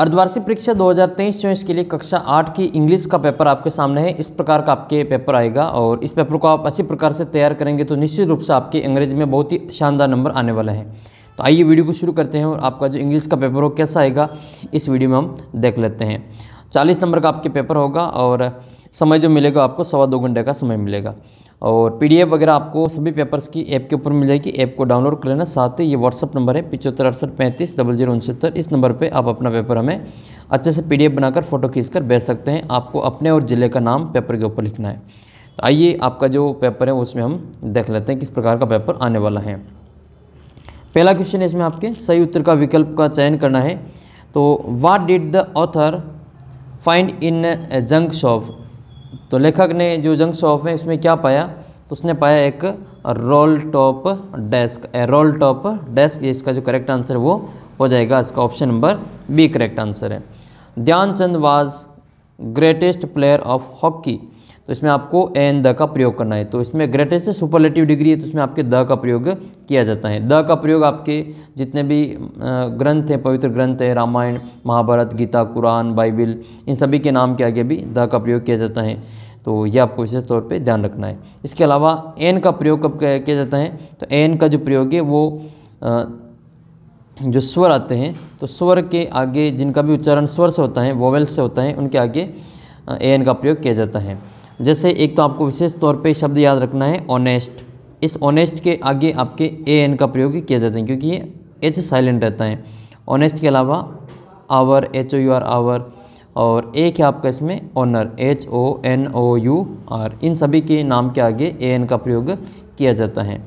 अर्धवार्षिक परीक्षा 2023 हज़ार के लिए कक्षा आठ की इंग्लिश का पेपर आपके सामने है इस प्रकार का आपके पेपर आएगा और इस पेपर को आप अच्छी प्रकार से तैयार करेंगे तो निश्चित रूप से आपके अंग्रेजी में बहुत ही शानदार नंबर आने वाला है तो आइए वीडियो को शुरू करते हैं और आपका जो इंग्लिश का पेपर हो कैसा आएगा इस वीडियो में हम देख लेते हैं चालीस नंबर का आपके पेपर होगा और समय जो मिलेगा आपको सवा दो घंटे का समय मिलेगा और पीडीएफ वगैरह आपको सभी पेपर्स की ऐप के ऊपर मिल जाएगी ऐप को डाउनलोड कर लेना साथ ही ये व्हाट्सअप नंबर है पिचहत्तर अड़सठ पैंतीस डबल जीरो उनसत्तर इस नंबर पे आप अपना पेपर हमें अच्छे से पीडीएफ बनाकर फ़ोटो खींचकर भेज सकते हैं आपको अपने और ज़िले का नाम पेपर के ऊपर लिखना है तो आइए आपका जो पेपर है उसमें हम देख लेते हैं किस प्रकार का पेपर आने वाला है पहला क्वेश्चन है इसमें आपके सही उत्तर का विकल्प का चयन करना है तो what did the author find in junk shop तो लेखक ने जो जंग शॉफ है इसमें क्या पाया तो उसने पाया एक roll top desk a roll top desk ये इसका जो करेक्ट आंसर वो हो जाएगा इसका option number B correct answer है Dhyanchand was greatest player of hockey तो इसमें आपको एन द का प्रयोग करना है तो इसमें ग्रेटेस्ट सुपरलेटिव डिग्री है तो इसमें आपके द का प्रयोग किया जाता है द का प्रयोग आपके जितने भी ग्रंथ हैं पवित्र ग्रंथ हैं रामायण महाभारत गीता कुरान बाइबिल इन सभी के नाम के आगे भी द का प्रयोग किया जाता है तो ये आपको विशेष तौर पर ध्यान रखना है इसके अलावा एन का प्रयोग कब किया जाता है तो एन का जो प्रयोग है वो जो स्वर आते हैं तो स्वर के आगे जिनका भी उच्चारण स्वर से होता है वोवेल से होता है उनके आगे एन का प्रयोग किया जाता है जैसे एक तो आपको विशेष तौर पे शब्द याद रखना है ऑनेस्ट इस ऑनेस्ट के आगे आपके ए एन का प्रयोग किया जाता है क्योंकि ये एच साइलेंट रहता है ऑनेस्ट के अलावा hour H O U R hour और एक है आपका इसमें honour H O N O U R इन सभी के नाम के आगे ए एन का प्रयोग किया जाता है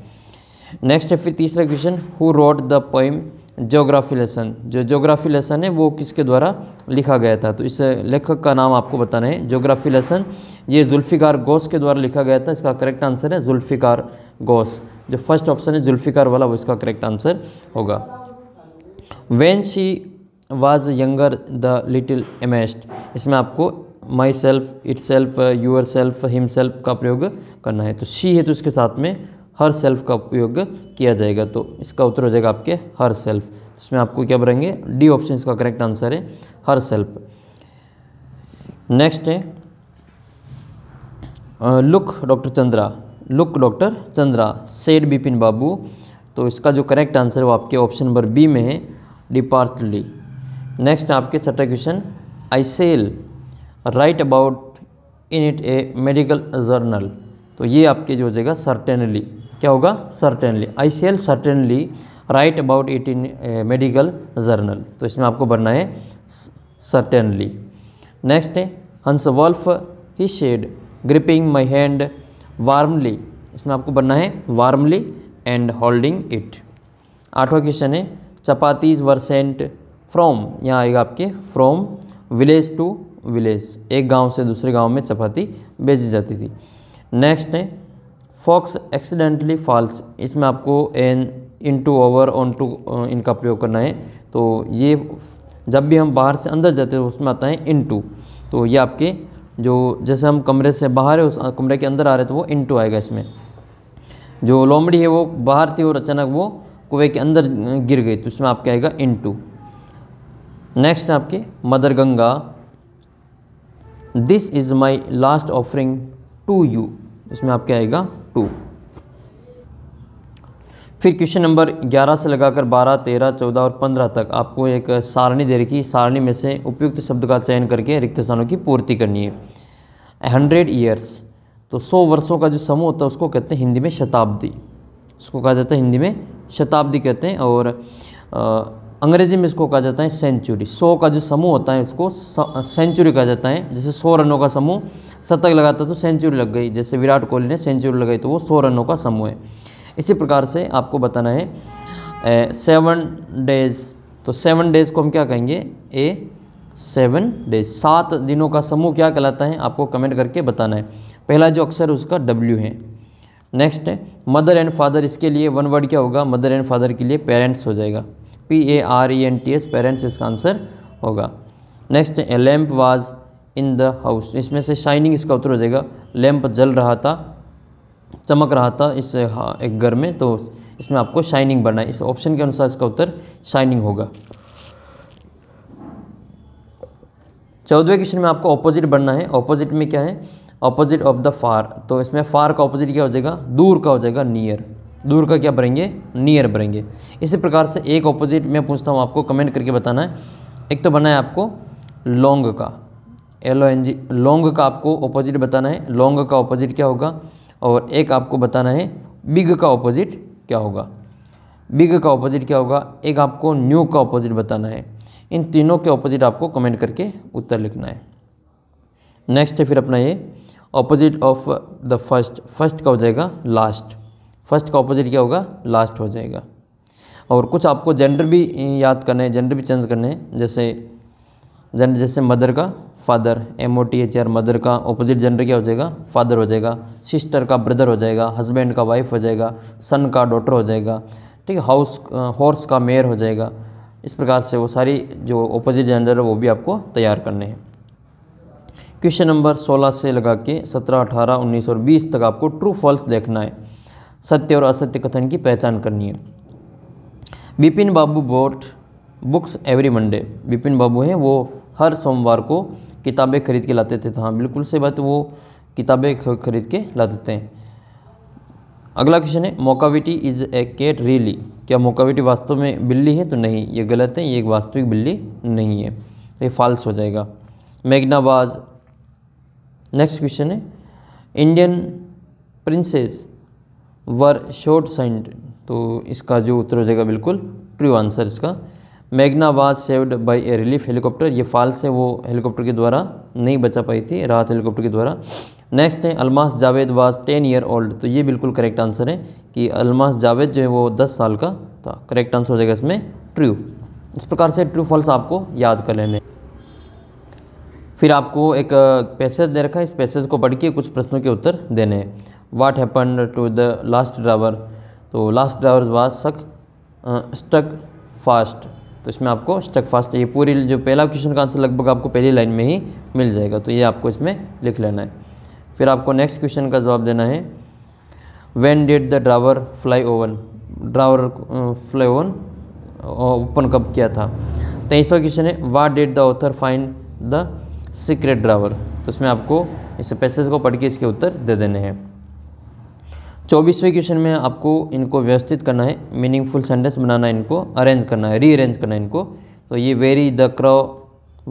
नेक्स्ट है फिर तीसरा question who wrote the poem geography lesson जो जोग्राफी लेसन है वो किसके द्वारा लिखा गया था तो इस लेखक का नाम आपको बताना है जोग्राफी लेसन ये जुल्फ़िकार गौस के द्वारा लिखा गया था इसका करेक्ट आंसर है जुल्फ़िकार गौस जो फर्स्ट ऑप्शन है जुल्फ़िकार वाला वो इसका करेक्ट आंसर होगा when she was younger the little एमेस्ट इसमें आपको myself itself yourself himself का प्रयोग करना है तो शी है तो इसके साथ में हर सेल्फ का उपयोग किया जाएगा तो इसका उत्तर हो जाएगा आपके हर सेल्फ तो इसमें आपको क्या बनेंगे डी ऑप्शन इसका करेक्ट आंसर है हर सेल्फ नेक्स्ट है look doctor Chandra look doctor Chandra said Bipin Babu तो इसका जो करेक्ट आंसर है वो आपके ऑप्शन नंबर बी में है डिपार्थली नेक्स्ट आपके छठा question I shall write about in it a medical journal तो ये आपके जो हो जाएगा सर्टेनली क्या होगा certainly I shall certainly write about it in medical journal तो इसमें आपको बनना है सर्टेनली नेक्स्ट है Hans Wolf he said gripping my hand warmly इसमें आपको बनना है वार्मली एंड होल्डिंग इट आठवां क्वेश्चन है चपातीज वर सेंट फ्रॉम यहाँ आएगा आपके फ्रॉम विलेज टू विलेज एक गांव से दूसरे गांव में चपाती बेची जाती थी नेक्स्ट है फॉक्स एक्सीडेंटली फॉल्स इसमें आपको an in to over on to इनका प्रयोग करना है तो ये जब भी हम बाहर से अंदर जाते हैं उसमें आता है इन टू तो ये आपके जो जैसे हम कमरे से बाहर है उस कमरे के अंदर आ रहे तो वो इन टू आएगा इसमें जो लोमड़ी है वो बाहर थी और अचानक वो कुएँ के अंदर गिर गई तो इसमें आपके आएगा इन टू नेक्स्ट है आपके mother Ganga this is my last offering to you इसमें आपके आएगा टू फिर क्वेश्चन नंबर 11 से लगाकर 12, 13, 14 और 15 तक आपको एक सारणी दे रखी सारणी में से उपयुक्त शब्द का चयन करके रिक्त स्थानों की पूर्ति करनी है हंड्रेड ईयर्स तो सौ वर्षों का जो समूह होता है उसको कहते हैं हिंदी में शताब्दी उसको कहा जाता है हिंदी में शताब्दी कहते हैं और अंग्रेजी में इसको कहा जाता है सेंचुरी सौ का जो समूह होता है उसको सेंचुरी कहा जाता है जैसे सौ रनों का समूह शतक लगाता तो सेंचुरी लग गई जैसे विराट कोहली ने सेंचुरी लगाई तो वो सौ रनों का समूह है इसी प्रकार से आपको बताना है सेवन डेज तो सेवन डेज को हम क्या कहेंगे ए सेवन डेज सात दिनों का समूह क्या कहलाता है आपको कमेंट करके बताना है पहला जो अक्षर उसका डब्ल्यू है नेक्स्ट है मदर एंड फादर इसके लिए वन वर्ड क्या होगा मदर एंड फादर के लिए पेरेंट्स हो जाएगा P A R E N T S parents इसका आंसर होगा next a lamp was in the house इसमें से शाइनिंग इसका उत्तर हो जाएगा लैम्प जल रहा था चमक रहा था इस हाँ, एक घर में तो इसमें आपको शाइनिंग बनना है इस ऑप्शन के अनुसार इसका उत्तर शाइनिंग होगा चौदहवें क्वेश्चन में आपको ऑपोजिट बनना है ऑपोजिट में क्या है ऑपोजिट ऑफ द फार तो इसमें फार का ऑपोजिट क्या हो जाएगा दूर का हो जाएगा नियर दूर का क्या भरेंगे नियर भरेंगे इसी प्रकार से एक ऑपोजिट मैं पूछता हूँ आपको कमेंट करके बताना है एक तो बना है आपको लॉन्ग का L O N G long का आपको ऑपोजिट बताना है लॉन्ग का ऑपोजिट क्या होगा और एक आपको बताना है बिग का ऑपोजिट क्या होगा बिग का ऑपोजिट क्या होगा एक आपको न्यू का ऑपोजिट बताना है इन तीनों के ऑपोजिट आपको कमेंट करके उत्तर लिखना है नेक्स्ट है फिर अपना ये opposite of the first first का हो जाएगा लास्ट फर्स्ट का ऑपोजिट क्या होगा लास्ट हो जाएगा और कुछ आपको जेंडर भी याद करने हैं जेंडर भी चेंज करने हैं जैसे जेंडर जैसे मदर का father M O T H R mother का ऑपोजिट जेंडर क्या हो जाएगा फादर हो जाएगा सिस्टर का ब्रदर हो जाएगा हस्बैंड का वाइफ हो जाएगा सन का डॉटर हो जाएगा ठीक है हाउस हॉर्स का मेयर हो जाएगा इस प्रकार से वो सारी जो ऑपोजिट जेंडर है वो भी आपको तैयार करने हैं क्वेश्चन नंबर 16 से लगा के 17, 18, 19 और 20 तक आपको ट्रू फॉल्स देखना है सत्य और असत्य कथन की पहचान करनी है Bipin Babu bought books every Monday Bipin Babu हैं वो हर सोमवार को किताबें खरीद के लाते थे तो हाँ बिल्कुल सही बात वो किताबें खरीद के लाते थे अगला क्वेश्चन है मोकाविटी इज़ ए केट रियली क्या मोकाविटी वास्तव में बिल्ली है तो नहीं ये गलत है ये एक वास्तविक बिल्ली नहीं है तो ये फाल्स हो जाएगा मैगनाबाज नेक्स्ट क्वेश्चन है Indian princes were short sighted तो इसका जो उत्तर हो जाएगा बिल्कुल ट्रू आंसर इसका मैग्ना was saved by a relief helicopter ये फॉल्स है वो हेलीकॉप्टर के द्वारा नहीं बचा पाई थी राहत हेलीकॉप्टर के द्वारा नेक्स्ट है Almas Javed was ten year old तो ये बिल्कुल करेक्ट आंसर है कि अलमास जावेद जो है वो दस साल का था करेक्ट आंसर हो जाएगा इसमें ट्रू इस प्रकार से ट्रू फॉल्स आपको याद कर लेने फिर आपको एक पैसेज दे रखा है इस पैसेज को पढ़ के कुछ प्रश्नों के उत्तर देने हैं what happen to the last driver तो last driver was suck stuck fast तो इसमें आपको स्टक फास्ट ये पूरी जो पहला क्वेश्चन का आंसर लगभग आपको पहली लाइन में ही मिल जाएगा तो ये आपको इसमें लिख लेना है फिर आपको नेक्स्ट क्वेश्चन का जवाब देना है when did the driver fly open driver fly open open कब किया था तेईसवा तो क्वेश्चन है what did the author find the secret driver तो इसमें आपको इस पैसेज को पढ़ के इसके उत्तर दे देने हैं चौबीसवें क्वेश्चन में आपको इनको व्यवस्थित करना है मीनिंगफुल सेंटेंस बनाना है इनको अरेंज करना है रीअरेंज करना है इनको तो ये very the crow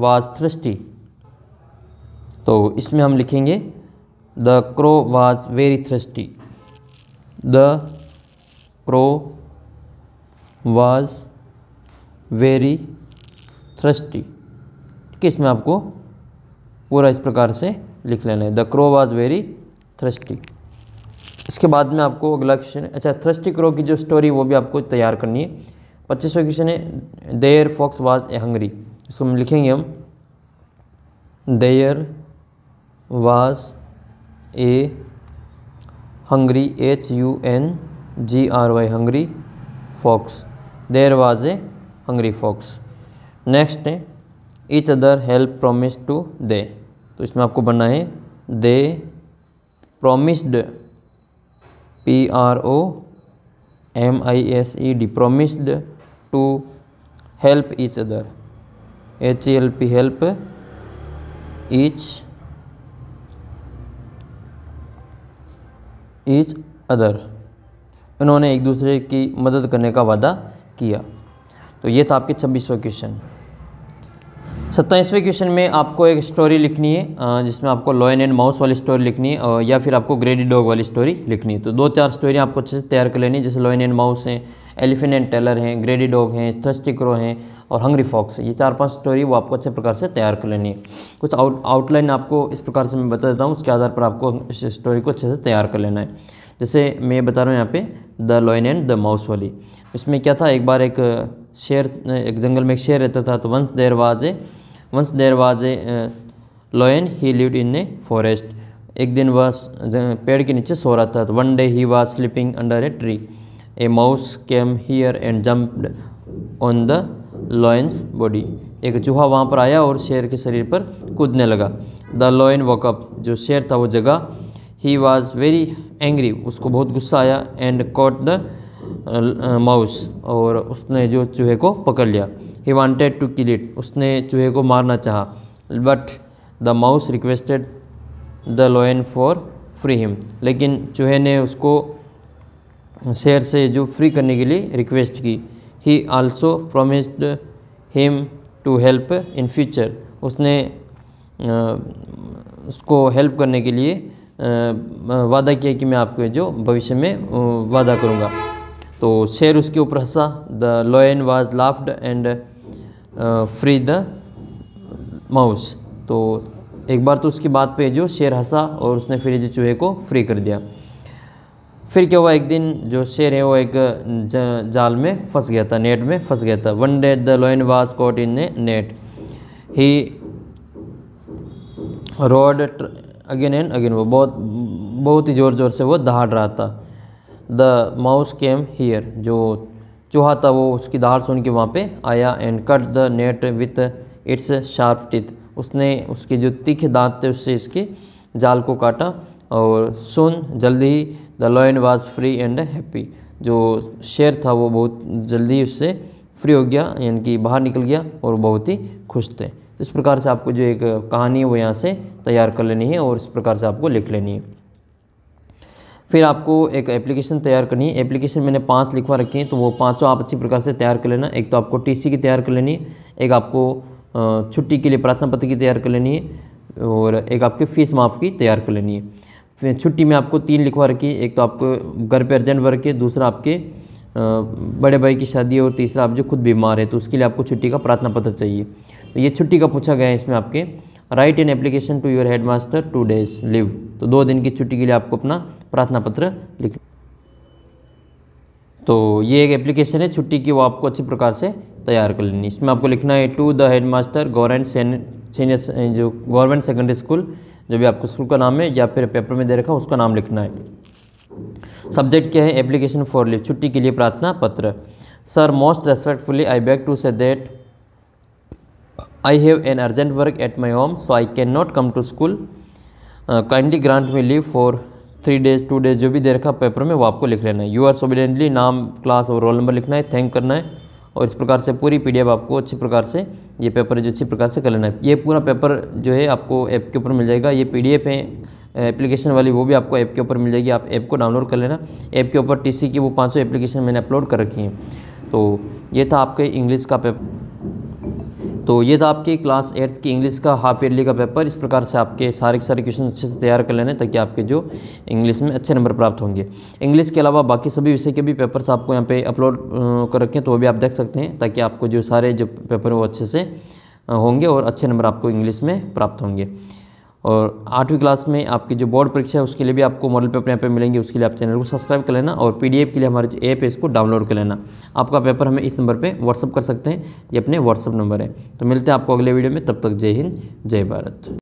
was thirsty तो इसमें हम लिखेंगे the crow was very thirsty the crow was very thirsty ठीक है इसमें आपको पूरा इस प्रकार से लिख लेना है the crow was very thirsty इसके बाद में आपको अगला क्वेश्चन अच्छा थ्रस्टिक रो की जो स्टोरी वो भी आपको तैयार करनी है पच्चीसवें क्वेश्चन है there fox was a hungry इसको हम लिखेंगे हम there was a hungry H U N G R Y hungry fox there was a hungry fox next है each other help promise to they तो इसमें आपको बनना है they promised P R O M I S E D promised to help each other H L P help each each other इन्होंने एक दूसरे की मदद करने का वादा किया तो ये था आपके छब्बीसवा क्वेश्चन सत्ताईसवें क्वेश्चन में आपको एक स्टोरी लिखनी है जिसमें आपको लॉयन एंड माउस वाली स्टोरी लिखनी है या फिर आपको ग्रेडी डॉग वाली स्टोरी लिखनी है तो दो चार स्टोरी आपको अच्छे से तैयार कर लेनी है जैसे लॉयन एंड माउस हैं एलिफेंट एंड टेलर हैं ग्रेडी डॉग हैं थर्स्टी क्रो हैं और हंग्री फॉक्स ये चार पांच स्टोरी वो आपको अच्छे प्रकार से तैयार कर लेनी है कुछ आउट आउटलाइन आपको इस प्रकार से मैं बता देता हूँ उसके आधार पर आपको इस स्टोरी को अच्छे से तैयार कर लेना है जैसे मैं बता रहा हूँ यहाँ पे the lion and the mouse वाली इसमें क्या था एक बार एक शेर एक जंगल में एक शेर रहता था तो once there was a once there was a lion he live in a forest एक दिन वह पेड़ के नीचे सो रहा था one day he was sleeping under a tree a mouse came here and jump on the lion's body एक चूहा वहाँ पर आया और शेर के शरीर पर कूदने लगा द लॉयन वॉकअप जो शेर था वो जगह ही वॉज वेरी एंग्री उसको बहुत गुस्सा आया एंड कॉट द माउस और उसने जो चूहे को पकड़ लिया he wanted to kill it उसने चूहे को मारना चाहा but the mouse requested the lion for free him लेकिन चूहे ने उसको शेर से जो फ्री करने के लिए रिक्वेस्ट की he also promised him to help in future उसने उसको हेल्प करने के लिए वादा किया कि मैं आपके जो भविष्य में वादा करूँगा तो शेर उसके ऊपर हंसा the lion was laughed and free the mouse तो एक बार तो उसकी बात पे जो शेर हंसा और उसने फिर जो चूहे को फ्री कर दिया फिर क्या हुआ एक दिन जो शेर है वो एक जाल में फंस गया था नेट में फंस गया था one day the lion was caught in a net he roared again and again वो बहुत बहुत ही ज़ोर ज़ोर से वो दहाड़ रहा था द माउस केम हीयर जो चूहा था वो उसकी दहाड़ सुन के वहाँ पे आया and cut the net with its sharp teeth उसने उसके जो तीखे दांत थे उससे इसके जाल को काटा और सुन जल्दी ही the lion was free and happy जो शेर था वो बहुत जल्दी उससे फ्री हो गया यानी कि बाहर निकल गया और बहुत ही खुश थे इस प्रकार से आपको जो एक कहानी है वो यहाँ से तैयार कर लेनी है और इस प्रकार से आपको लिख लेनी है फिर आपको एक एप्लीकेशन तैयार करनी है एप्लीकेशन मैंने पाँच लिखवा रखी हैं तो वो पाँचों आप अच्छी प्रकार से तैयार कर लेना एक तो आपको टीसी की तैयार कर लेनी है एक आपको छुट्टी के लिए प्रार्थना पत्र की तैयार कर लेनी है और एक आपकी फ़ीस माफ़ की तैयार कर लेनी है फिर छुट्टी में आपको तीन लिखवा रखी है एक तो आपको घर पर अर्जेंट वर्क है दूसरा आपके बड़े भाई की शादी है और तीसरा आप जो खुद बीमार है तो उसके लिए आपको छुट्टी का प्रार्थना पत्र चाहिए तो ये छुट्टी का पूछा गया है इसमें आपके write an application to your head master two days leave तो दो दिन की छुट्टी के लिए आपको अपना प्रार्थना पत्र लिख तो ये एक एप्लीकेशन है छुट्टी की वो आपको अच्छी प्रकार से तैयार कर लेनी इसमें आपको लिखना है to the head master government senior जो गवर्नमेंट सेकेंडरी स्कूल जो भी आपको स्कूल का नाम है या फिर पेपर में दे रखा उसका नाम लिखना है सब्जेक्ट क्या है एप्लीकेशन फॉर लिव छुट्टी के लिए प्रार्थना पत्र sir most respectfully I beg to say that I have an urgent work at my home, so I cannot come to school. Kindly grant me leave for three days two days जो भी दे रखा paper में वो आपको लिख लेना है you are सोबिडेंटली नाम क्लास और रोल नंबर लिखना है थैंक करना है और इस प्रकार से पूरी पी आपको अच्छी प्रकार से ये पेपर जो अच्छी प्रकार से कर लेना है ये पूरा पेपर जो है आपको ऐप के ऊपर मिल जाएगा ये पीडीएफ है एप्लीकेशन वाली वो भी आपको ऐप के ऊपर मिल जाएगी आप ऐप को डाउनलोड कर लेना ऐप के ऊपर टीसी की वो पाँच सौ एप्लीकेशन मैंने अपलोड कर रखी हैं तो ये था आपके इंग्लिश का पेपर तो ये था आपके क्लास एट्थ की इंग्लिश का हाफ ईयरली का पेपर इस प्रकार से आपके सारे के सारे क्वेश्चन अच्छे से तैयार कर लेने ताकि आपके जो इंग्लिश में अच्छे नंबर प्राप्त होंगे इंग्लिश के अलावा बाकी सभी विषय के भी पेपर्स आपको यहाँ पे अपलोड कर रखें तो वो भी आप देख सकते हैं ताकि आपको जो सारे जो पेपर हैं वो अच्छे से होंगे और अच्छे नंबर आपको इंग्लिश में प्राप्त होंगे और आठवीं क्लास में आपकी जो बोर्ड परीक्षा है उसके लिए भी आपको मॉडल पेपर यहाँ पे मिलेंगे उसके लिए आप चैनल को सब्सक्राइब कर लेना और पीडीएफ के लिए हमारे जो ऐप है इसको डाउनलोड कर लेना आपका पेपर हमें इस नंबर पे व्हाट्सअप कर सकते हैं ये अपने व्हाट्सअप नंबर है तो मिलते हैं आपको अगले वीडियो में तब तक जय हिंद जय भारत